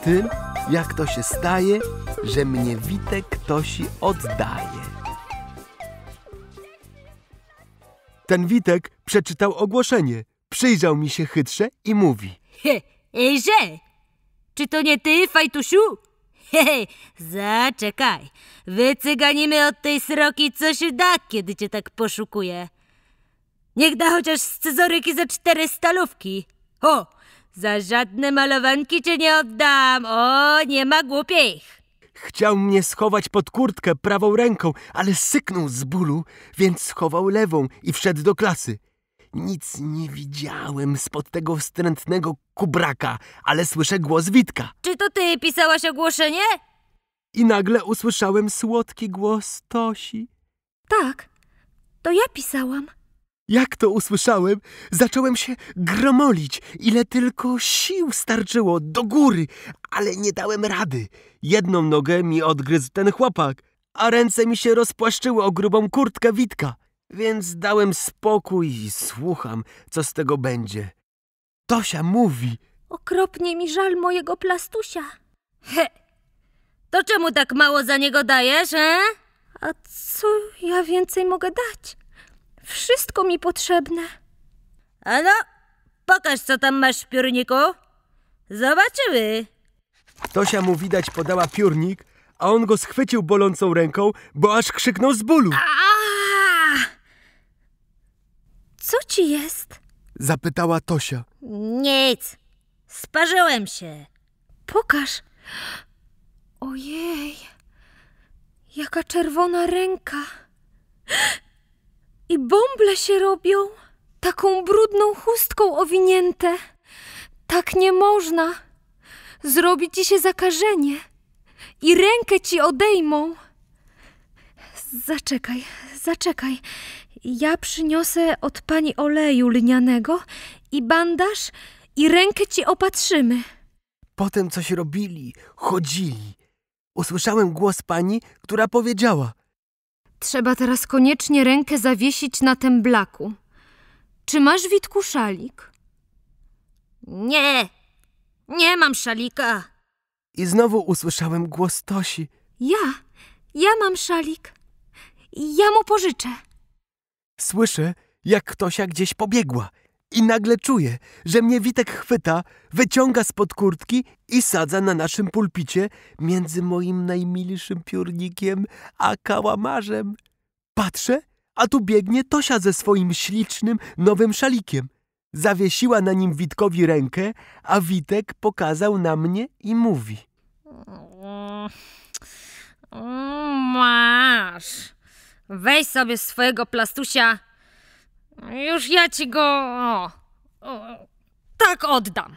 o tym, jak to się staje, że mnie Witek Tosi oddaje. Ten Witek przeczytał ogłoszenie, przyjrzał mi się chytrze i mówi. He, ejże, czy to nie ty, Fajtusiu? Hej, zaczekaj. Wycyganimy od tej sroki, co się da, kiedy cię tak poszukuje. Niech da chociaż scyzoryki za cztery stalówki. O, za żadne malowanki cię nie oddam. O, nie ma głupich. Chciał mnie schować pod kurtkę prawą ręką, ale syknął z bólu, więc schował lewą i wszedł do klasy. Nic nie widziałem spod tego wstrętnego kubraka, ale słyszę głos Witka. Czy to ty pisałaś ogłoszenie? I nagle usłyszałem słodki głos Tosi. Tak, to ja pisałam. Jak to usłyszałem, zacząłem się gromolić, ile tylko sił starczyło, do góry, ale nie dałem rady. Jedną nogę mi odgryzł ten chłopak, a ręce mi się rozpłaszczyły o grubą kurtkę Witka. Więc dałem spokój i słucham, co z tego będzie. Tosia mówi... Okropnie mi żal mojego plastusia. He, to czemu tak mało za niego dajesz, he? A co ja więcej mogę dać? Wszystko mi potrzebne. A no, pokaż co tam masz w piórniku. Zobaczymy. Tosia mu widać podała piórnik, a on go schwycił bolącą ręką, bo aż krzyknął z bólu. A! Co ci jest? Zapytała Tosia. Nic. Sparzyłem się. Pokaż. Ojej. Jaka czerwona ręka. I bąble się robią, taką brudną chustką owinięte. Tak nie można. Zrobi ci się zakażenie i rękę ci odejmą. Zaczekaj, zaczekaj. Ja przyniosę od pani oleju lnianego i bandaż i rękę ci opatrzymy. Potem coś robili, chodzili. Usłyszałem głos pani, która powiedziała – Trzeba teraz koniecznie rękę zawiesić na tym blaku. Czy masz, Witku, szalik? Nie, nie mam szalika. I znowu usłyszałem głos Tosi. Ja, ja mam szalik. Ja mu pożyczę. Słyszę, jak Tosia gdzieś pobiegła. I nagle czuję, że mnie Witek chwyta, wyciąga spod kurtki i sadza na naszym pulpicie między moim najmilszym piórnikiem a kałamarzem. Patrzę, a tu biegnie Tosia ze swoim ślicznym, nowym szalikiem. Zawiesiła na nim Witkowi rękę, a Witek pokazał na mnie i mówi. Masz. Weź sobie swojego plastusia już ja ci go. O, o, tak oddam.